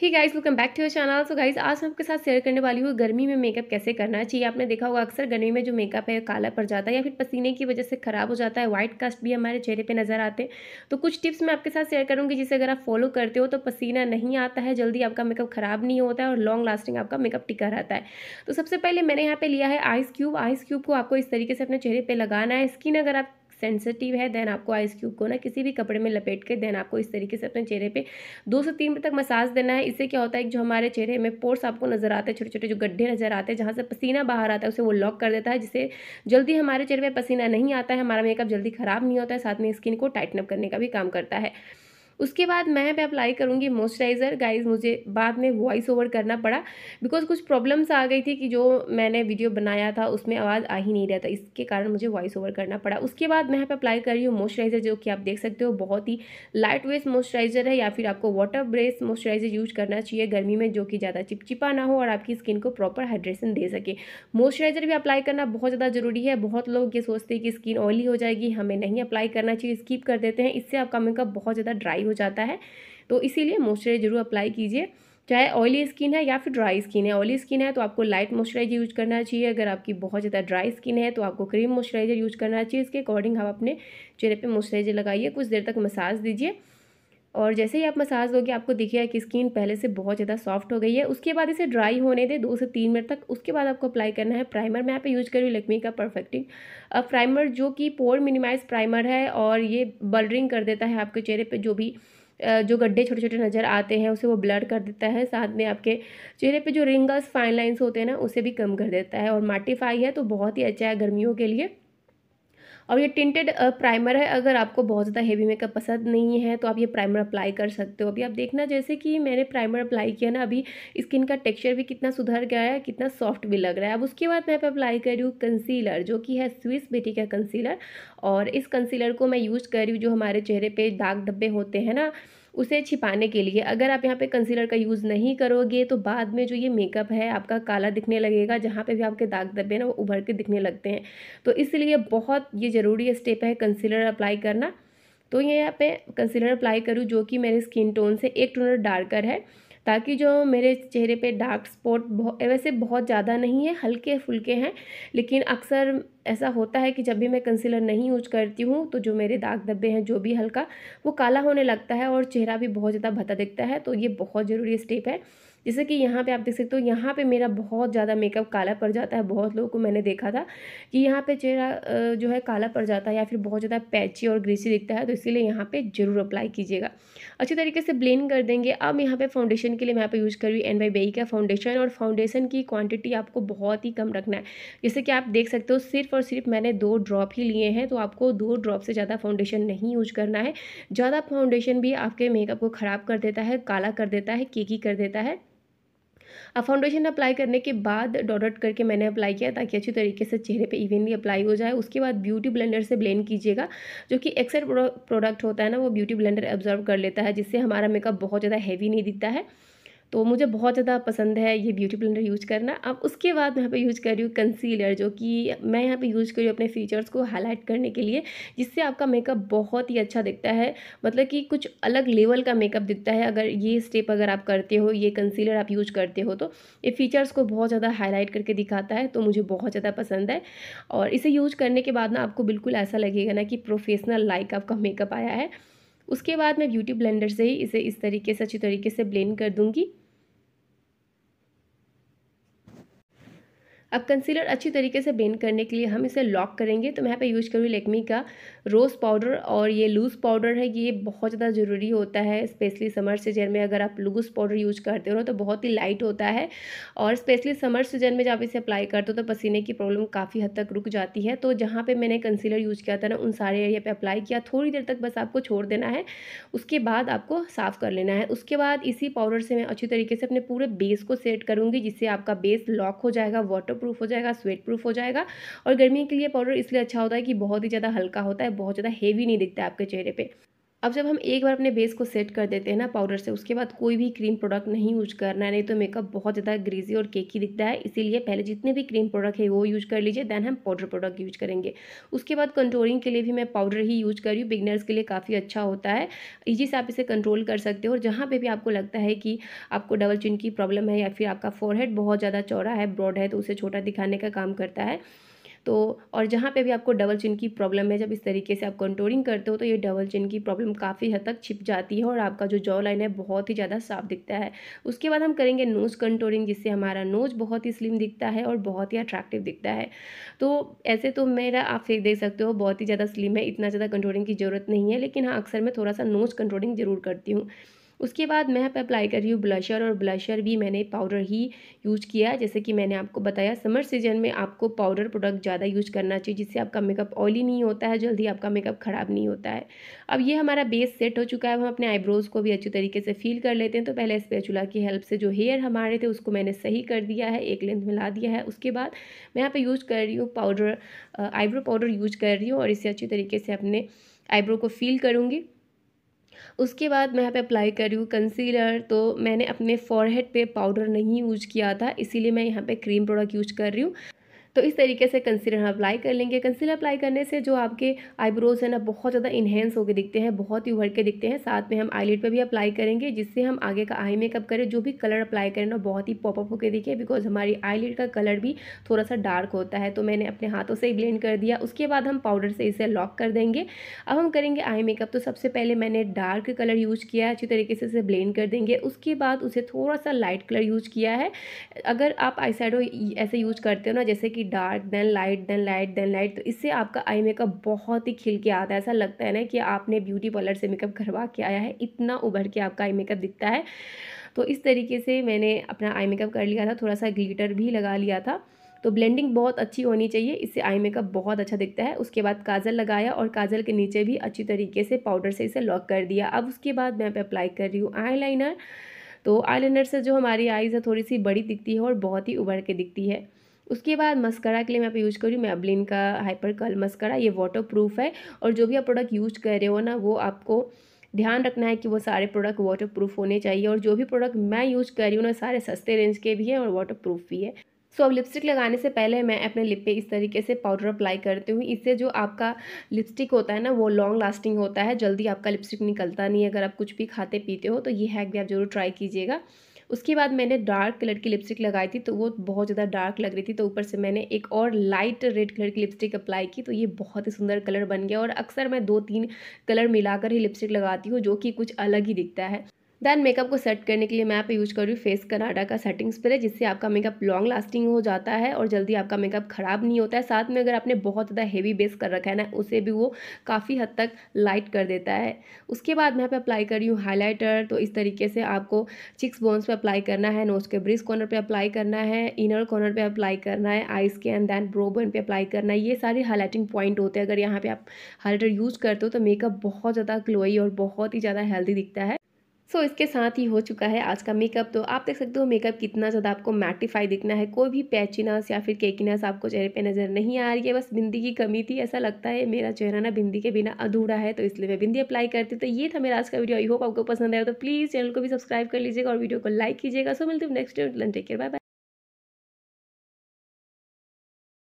he guys welcome back to your channel so guys आज मैं आपके साथ शेयर करने वाली हूँ गर्मी में मेकअप कैसे करना चाहिए आपने देखा होगा अक्सर गर्मी में जो मेकअप है काला पड़ जाता है या फिर पसीने की वजह से ख़राब हो जाता है वाइट कास्ट भी हमारे चेहरे पे नज़र आते हैं तो कुछ टिप्स मैं आपके साथ शेयर करूँगी जिसे अगर आप फॉलो करते हो तो पसीना नहीं आता है जल्दी आपका मेकअप ख़राब नहीं होता है और लॉन्ग लास्टिंग आपका मेकअप टिका रहता है तो सबसे पहले मैंने यहाँ पर लिया है आइस क्यूब आइस क्यूब को आपको इस तरीके से अपने चेहरे पर लगाना है स्किन अगर आप सेंसिटिव है देन आपको आइस क्यूब को ना किसी भी कपड़े में लपेट के देन आपको इस तरीके से अपने चेहरे पे दो से तीन मिनट तक मसाज देना है इससे क्या होता है जो हमारे चेहरे में पोर्स आपको नजर आते हैं छोटे छोटे जो गड्ढे नजर आते हैं जहाँ से पसीना बाहर आता है उसे वो लॉक कर देता है जिससे जल्दी हमारे चेहरे पर पसीना नहीं आता है हमारा मेकअप जल्दी खराब नहीं होता है साथ में स्किन को टाइटनअप करने का भी काम करता है उसके बाद मैं पे अप्लाई करूँगी मॉइस्चराइज़र गाइज मुझे बाद में वॉइस ओवर करना पड़ा बिकॉज कुछ प्रॉब्लम्स आ गई थी कि जो मैंने वीडियो बनाया था उसमें आवाज़ आ ही नहीं रहा था इसके कारण मुझे वॉइस ओवर करना पड़ा उसके बाद मैं भी पर अप्लाई कर रही हूँ मॉइस्चराइज़र जो कि आप देख सकते हो बहुत ही लाइट वेस्ट मॉइस्चराइज़र है या फिर आपको वाटर ब्रेस मॉइस्चराइज़र यूज करना चाहिए गर्मी में जो कि ज़्यादा चिपचिपा ना हो और आपकी स्किन को प्रॉपर हाइड्रेशन दे सके मॉइस्चराइज़र भी अप्लाई करना बहुत ज़्यादा ज़रूरी है बहुत लोग ये सोचते हैं कि स्किन ऑयली हो जाएगी हमें नहीं अप्लाई करना चाहिए स्कीप कर देते हैं इससे आपका मेकअप बहुत ज़्यादा ड्राई हो जाता है तो इसीलिए मॉइस्चराइज जरूर अप्लाई कीजिए चाहे ऑयली स्किन है या फिर ड्राई स्किन है ऑयली स्किन है तो आपको लाइट मॉइस्चराइजर यूज करना चाहिए अगर आपकी बहुत ज़्यादा ड्राई स्किन है तो आपको क्रीम मॉइस्चराइजर यूज करना चाहिए इसके अकॉर्डिंग आप अपने चेहरे पे मॉइस्चराइजर लगाइए कुछ देर तक मसाज दीजिए और जैसे ही आप मसाज दोगे आपको दिखेगा कि स्किन पहले से बहुत ज़्यादा सॉफ्ट हो गई है उसके बाद इसे ड्राई होने दे दो से तीन मिनट तक उसके बाद आपको अप्लाई करना है प्राइमर मैं यहाँ पे यूज कर रही हूँ लक्मी का परफेक्टिंग प्राइमर जो कि पोर मिनिमाइज प्राइमर है और ये बलरिंग कर देता है आपके चेहरे पर जो भी जो गड्ढे छोटे छोटे नज़र आते हैं उसे वो ब्लर कर देता है साथ में आपके चेहरे पे जो रिंगल्स फाइन लाइंस होते हैं ना उसे भी कम कर देता है और माटिफाई है तो बहुत ही अच्छा है गर्मियों के लिए और ये टिंटेड प्राइमर है अगर आपको बहुत ज़्यादा हेवी मेकअप पसंद नहीं है तो आप ये प्राइमर अप्लाई कर सकते हो अभी आप देखना जैसे कि मैंने प्राइमर अप्लाई किया ना अभी स्किन का टेक्सचर भी कितना सुधर गया है कितना सॉफ्ट भी लग रहा है अब उसके बाद मैं अप्लाई कर रही हूँ कंसीलर जो कि है स्विस बेटी का कंसीलर और इस कंसीलर को मैं यूज़ कर रही हूँ जो हमारे चेहरे पर दाग धब्बे होते हैं ना उसे छिपाने के लिए अगर आप यहाँ पे कंसीलर का यूज़ नहीं करोगे तो बाद में जो ये मेकअप है आपका काला दिखने लगेगा जहाँ पे भी आपके दाग धब्बे ना वो उभर के दिखने लगते हैं तो इसलिए बहुत ये ज़रूरी स्टेप है कंसीलर अप्लाई करना तो ये यहाँ पे कंसीलर अप्लाई करूँ जो कि मेरे स्किन टोन से एक टोनर डार्कर है ताकि जो मेरे चेहरे पे डार्क स्पॉट बहुत वैसे बहुत ज़्यादा नहीं है हल्के फुल्के हैं लेकिन अक्सर ऐसा होता है कि जब भी मैं कंसीलर नहीं यूज करती हूँ तो जो मेरे दाग धब्बे हैं जो भी हल्का वो काला होने लगता है और चेहरा भी बहुत ज़्यादा भत्ता दिखता है तो ये बहुत ज़रूरी स्टेप है जैसे कि यहाँ पे आप देख सकते हो यहाँ पे मेरा बहुत ज़्यादा मेकअप काला पड़ जाता है बहुत लोगों को मैंने देखा था कि यहाँ पे चेहरा जो है काला पड़ जाता है या फिर बहुत ज़्यादा पैची और ग्रीसी दिखता है तो इसीलिए यहाँ पर ज़रूर अप्लाई कीजिएगा अच्छे तरीके से ब्लेन कर देंगे अब यहाँ पर फाउंडेशन के लिए मैं यहाँ पर यूज़ कर रही हूँ एन बाई बेई का फाउंडेशन और फाउंडेशन की क्वान्टिटी आपको बहुत ही कम रखना है जैसे कि आप देख सकते हो सिर्फ और सिर्फ मैंने दो ड्रॉप ही लिए हैं तो आपको दो ड्रॉप से ज़्यादा फाउंडेशन नहीं यूज करना है ज़्यादा फाउंडेशन भी आपके मेकअप को ख़राब कर देता है काला कर देता है केकी कर देता है अब फाउंडेशन अप्लाई करने के बाद डॉडट करके मैंने अप्लाई किया ताकि अच्छी तरीके से चेहरे पे इवनली अप्लाई हो जाए उसके बाद ब्यूटी ब्लेंडर से ब्लेंड कीजिएगा जो कि एक्सर प्रोडक्ट होता है ना वो ब्यूटी ब्लेंडर एब्जॉर्व कर लेता है जिससे हमारा मेकअप बहुत ज़्यादा हैवी नहीं दिखता है तो मुझे बहुत ज़्यादा पसंद है ये ब्यूटी ब्लेंडर यूज़ करना अब उसके बाद मैं यहाँ पे यूज़ कर रही हूँ कंसीलर जो कि मैं यहाँ पे यूज़ कर रही हूँ अपने फीचर्स को हाईलाइट करने के लिए जिससे आपका मेकअप बहुत ही अच्छा दिखता है मतलब कि कुछ अलग लेवल का मेकअप दिखता है अगर ये स्टेप अगर आप करते हो ये कंसीलर आप यूज करते हो तो ये फीचर्स को बहुत ज़्यादा हाईलाइट करके दिखाता है तो मुझे बहुत ज़्यादा पसंद है और इसे यूज करने के बाद ना आपको बिल्कुल ऐसा लगेगा ना कि प्रोफेशनल लाइक आपका मेकअप आया है उसके बाद मैं ब्यूटी ब्लेंडर से ही इसे इस तरीके से अच्छी तरीके से ब्लेंड कर दूँगी अब कंसीलर अच्छी तरीके से बेंड करने के लिए हम इसे लॉक करेंगे तो मैं यहाँ पे यूज़ करूँ लेकमी का रोज़ पाउडर और ये लूज़ पाउडर है ये बहुत ज़्यादा ज़रूरी होता है स्पेशली समर सीजन में अगर आप लूज़ पाउडर यूज करते हो तो बहुत ही लाइट होता है और स्पेशली समर सीजन में जब इसे अप्लाई करते हो तो पसीने की प्रॉब्लम काफ़ी हद तक रुक जाती है तो जहाँ पर मैंने कंसीलर यूज़ किया था ना उन सारे एरिया पर अप्लाई किया थोड़ी देर तक बस आपको छोड़ देना है उसके बाद आपको साफ़ कर लेना है उसके बाद इसी पाउडर से मैं अच्छी तरीके से अपने पूरे बेस को सेट करूँगी जिससे आपका बेस लॉक हो जाएगा वाटर प्रूफ हो जाएगा स्वेट प्रूफ हो जाएगा और गर्मी के लिए पाउडर इसलिए अच्छा होता है कि बहुत ही ज़्यादा हल्का होता है बहुत ज़्यादा हेवी नहीं दिखता है आपके चेहरे पर अब जब हम एक बार अपने बेस को सेट कर देते हैं ना पाउडर से उसके बाद कोई भी क्रीम प्रोडक्ट नहीं यूज करना है नहीं तो मेकअप बहुत ज़्यादा ग्रीजी और केकी दिखता है इसीलिए पहले जितने भी क्रीम प्रोडक्ट है वो यूज कर लीजिए दैन हम पाउडर प्रोडक्ट यूज करेंगे उसके बाद कंट्रोलिंग के लिए भी मैं पाउडर ही यूज कर रही हूँ बिगनर्स के लिए काफ़ी अच्छा होता है ईजी से आप इसे कंट्रोल कर सकते हो और जहाँ पर भी आपको लगता है कि आपको डबल चिन की प्रॉब्लम है या फिर आपका फोरहेड बहुत ज़्यादा चौड़ा है ब्रॉड है तो उसे छोटा दिखाने का काम करता है तो और जहाँ पे भी आपको डबल चिन की प्रॉब्लम है जब इस तरीके से आप कंटोरिंग करते हो तो ये डबल चिन की प्रॉब्लम काफ़ी हद तक छिप जाती है और आपका जो जॉ लाइन है बहुत ही ज़्यादा साफ दिखता है उसके बाद हम करेंगे नोज कंटोरिंग जिससे हमारा नोज बहुत ही स्लिम दिखता है और बहुत ही अट्रैक्टिव दिखता है तो ऐसे तो मेरा आप फेस देख सकते हो बहुत ही ज़्यादा स्लिम है इतना ज़्यादा कंट्रोलिंग की ज़रूरत नहीं है लेकिन हाँ अक्सर मैं थोड़ा सा नोज कंट्रोलिंग ज़रूर करती हूँ उसके बाद मैं यहाँ अप्लाई कर रही हूँ ब्लशर और ब्लशर भी मैंने पाउडर ही यूज़ किया जैसे कि मैंने आपको बताया समर सीजन में आपको पाउडर प्रोडक्ट ज़्यादा यूज करना चाहिए जिससे आपका मेकअप ऑयली नहीं होता है जल्दी आपका मेकअप ख़राब नहीं होता है अब ये हमारा बेस सेट हो चुका है अब हम अपने आईब्रोज़ को भी अच्छे तरीके से फील कर लेते हैं तो पहले स्पेचुला की हेल्प से जो हेयर हमारे थे उसको मैंने सही कर दिया है एक लेंथ में ला दिया है उसके बाद मैं यहाँ पर यूज़ कर रही हूँ पाउडर आईब्रो पाउडर यूज कर रही हूँ और इसे अच्छी तरीके से अपने आईब्रो को फील करूँगी उसके बाद मैं यहाँ पे अप्लाई कर रही हूँ कंसीलर तो मैंने अपने फॉरहेड पे पाउडर नहीं यूज किया था इसीलिए मैं यहाँ पे क्रीम प्रोडक्ट यूज कर रही हूँ तो इस तरीके से कंसीलर हम अप्लाई कर लेंगे कंसीलर अप्लाई करने से जो आपके आईब्रोज़ हैं ना बहुत ज़्यादा इन्हेंस होकर दिखते हैं बहुत ही उभर के दिखते हैं साथ में हम आईलिड पर भी अप्लाई करेंगे जिससे हम आगे का आई मेकअप करें जो भी कलर अप्लाई करें ना बहुत ही पॉपअप होकर दिखे बिकॉज हमारी आईलेट का कलर भी थोड़ा सा डार्क होता है तो मैंने अपने हाथों से ही ब्लेंड कर दिया उसके बाद हम पाउडर से इसे लॉक कर देंगे अब हम करेंगे आई मेकअप तो सबसे पहले मैंने डार्क कलर यूज किया है अच्छी तरीके से इसे ब्लेंड कर देंगे उसके बाद उसे थोड़ा सा लाइट कलर यूज किया है अगर आप आई ऐसे यूज करते हो ना जैसे कि dark then light then light then light तो इससे आपका आई मेकअप बहुत ही खिल के आता है ऐसा लगता है ना कि आपने ब्यूटी पार्लर से मेकअप करवा के आया है इतना उभर के आपका आई मेकअप दिखता है तो इस तरीके से मैंने अपना आई मेकअप कर लिया था थोड़ा सा ग्लीटर भी लगा लिया था तो ब्लेंडिंग बहुत अच्छी होनी चाहिए इससे आई मेकअप बहुत अच्छा दिखता है उसके बाद काजल लगाया और काजल के नीचे भी अच्छी तरीके से पाउडर से इसे लॉक कर दिया अब उसके बाद मैं पे अप्लाई कर रही हूँ आईलाइनर तो आईलाइनर से जो हमारी आईज़ है थोड़ी सी बड़ी दिखती है और बहुत ही उभर के दिखती है उसके बाद मस्करा के लिए मैं आप यूज़ कर रही हूँ मैं अबलिन का हाइपर कल मस्करा ये वाटर प्रूफ है और जो भी आप प्रोडक्ट यूज कर रहे हो ना वो आपको ध्यान रखना है कि वो सारे प्रोडक्ट वाटर प्रूफ होने चाहिए और जो भी प्रोडक्ट मैं यूज कर रही हूँ ना सारे सस्ते रेंज के भी हैं और वाटर प्रूफ भी है सो so, अब लिपस्टिक लगाने से पहले मैं अपने लिप पे इस तरीके से पाउडर अप्लाई करती हूँ इससे जो आपका लिपस्टिक होता है ना वो लॉन्ग लास्टिंग होता है जल्दी आपका लिपस्टिक निकलता नहीं है अगर आप कुछ भी खाते पीते हो तो ये हैक भी आप जरूर ट्राई कीजिएगा उसके बाद मैंने डार्क कलर की लिपस्टिक लगाई थी तो वो बहुत ज़्यादा डार्क लग रही थी तो ऊपर से मैंने एक और लाइट रेड कलर की लिपस्टिक अप्लाई की तो ये बहुत ही सुंदर कलर बन गया और अक्सर मैं दो तीन कलर मिलाकर ही लिपस्टिक लगाती हूँ जो कि कुछ अलग ही दिखता है दैन मेकअप को सेट करने के लिए मैं आप यूज कर रही हूँ फेस कनाडा का सेटिंग स्प्रे जिससे आपका मेकअप लॉन्ग लास्टिंग हो जाता है और जल्दी आपका मेकअप खराब नहीं होता है साथ में अगर आपने बहुत ज़्यादा हेवी बेस कर रखा है ना उसे भी वो काफ़ी हद तक लाइट कर देता है उसके बाद मैं पे अप्लाई कर रही हूँ हाईलाइटर तो इस तरीके से आपको चिक्स बोन्स पर अप्लाई करना है नोज के ब्रिज कॉर्नर पर अप्लाई करना है इनर कॉर्नर पर अप्लाई करना है आई के एंड दैन ब्रोबन पर अप्लाई करना है ये सारे हाईलाइटिंग पॉइंट होते हैं अगर यहाँ पर आप हाईलाइटर यूज़ करते हो तो मेकअप बहुत ज़्यादा ग्लोई और बहुत ही ज़्यादा हेल्दी दिखता है सो so, इसके साथ ही हो चुका है आज का मेकअप तो आप देख सकते हो मेकअप कितना ज़्यादा आपको मैटिफाई दिखना है कोई भी पैचिनस या फिर केकिनस आपको चेहरे पे नज़र नहीं आ रही है बस बिंदी की कमी थी ऐसा लगता है मेरा चेहरा ना बिंदी के बिना अधूरा है तो इसलिए मैं बिंदी अप्लाई करती तो ये था मेरा आज का वीडियो आई होप आपको पसंद आया तो प्लीज़ चैनल को भी सब्सक्राइब कर लीजिएगा और वीडियो को लाइक कीजिएगा सो मिलते हैं next take care bye bye